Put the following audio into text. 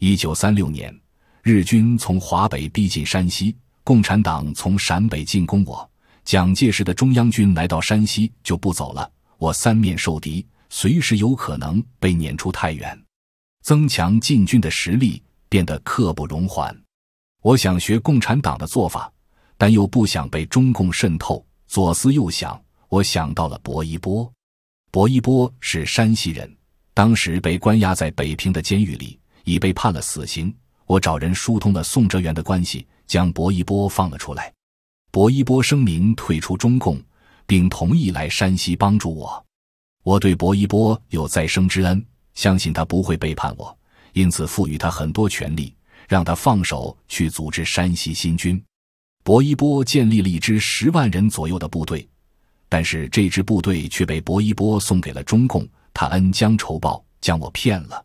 一九三六年，日军从华北逼近山西，共产党从陕北进攻我。蒋介石的中央军来到山西就不走了，我三面受敌，随时有可能被撵出太原。增强晋军的实力变得刻不容缓。我想学共产党的做法，但又不想被中共渗透。左思右想，我想到了薄一波。薄一波是山西人，当时被关押在北平的监狱里。已被判了死刑。我找人疏通了宋哲元的关系，将薄一波放了出来。薄一波声明退出中共，并同意来山西帮助我。我对薄一波有再生之恩，相信他不会背叛我，因此赋予他很多权利，让他放手去组织山西新军。薄一波建立了一支十万人左右的部队，但是这支部队却被薄一波送给了中共。他恩将仇报，将我骗了。